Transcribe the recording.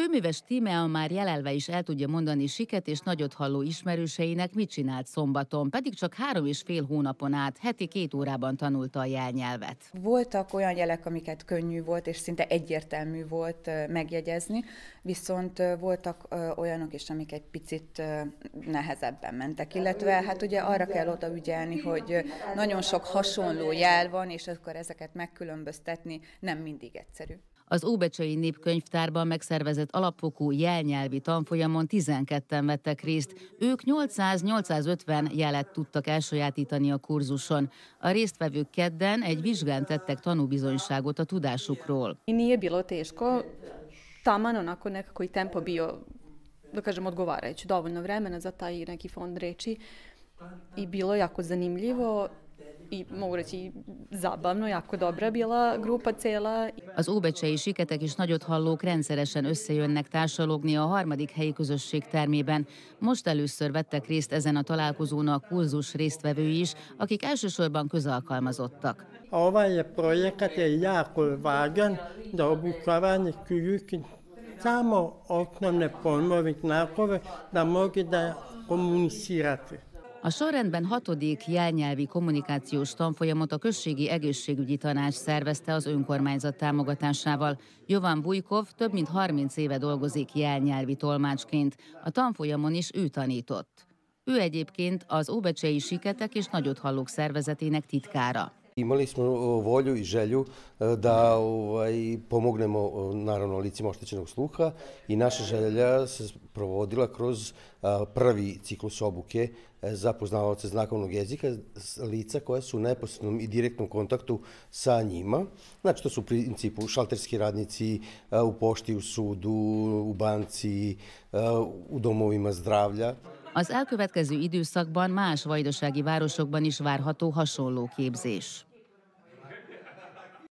Kőműves Tímea már jelelve is el tudja mondani siket és nagyot halló ismerőseinek, mit csinált szombaton, pedig csak három és fél hónapon át, heti két órában tanulta a jelnyelvet. Voltak olyan jelek, amiket könnyű volt, és szinte egyértelmű volt megjegyezni, viszont voltak olyanok is, amik egy picit nehezebben mentek, illetve hát ugye arra kell odaügyelni, hogy nagyon sok hasonló jel van, és akkor ezeket megkülönböztetni nem mindig egyszerű. Az Óbecsei Népkönyvtárban megszervezett alapfokú jelnyelvi tanfolyamon 12-en vettek részt. Ők 800-850 jelet tudtak elsajátítani a kurzuson. A résztvevők kedden egy vizsgán tettek tanúbizonyságot a tudásukról. Nije bilo teško, taman onako nekako i tempo bio, da kažem, odgovarajući, dovoljno vremena za taj neki fond reči i bilo jako zanimljivo i mogu reći zabavno, jako dobra bila grupa cela. Az óbecsei siketek és nagyot hallók rendszeresen összejönnek társalogni a harmadik helyi közösség termében. Most először vettek részt ezen a találkozón a kurzus résztvevői is, akik elsősorban közalkalmazottak. A Ovaj projekat je jako važan za obučavanje ključnih samo ne pojmove znakove da mogu da komunicirate. A sorrendben hatodik jelnyelvi kommunikációs tanfolyamot a Községi Egészségügyi Tanács szervezte az önkormányzat támogatásával. Jovan Bujkov több mint 30 éve dolgozik jelnyelvi tolmácsként. A tanfolyamon is ő tanított. Ő egyébként az Óbecsei Siketek és Nagyothallók Szervezetének titkára. Imali smo volju i želju e, da ovaj, pomognemo naravno licima oštećenog sluha i naša želja se provodila kroz prvi ciklus obuke e, za poznavalce znakovnog jezika lica koja su u neposrednom i direktnom kontaktu sa njima. Znači to su u principu šalterski radnici u pošti, u sudu, u banci, u domovima zdravlja. Az elkövetkező időszakban más vajdasági városokban is várható hasonló képzés.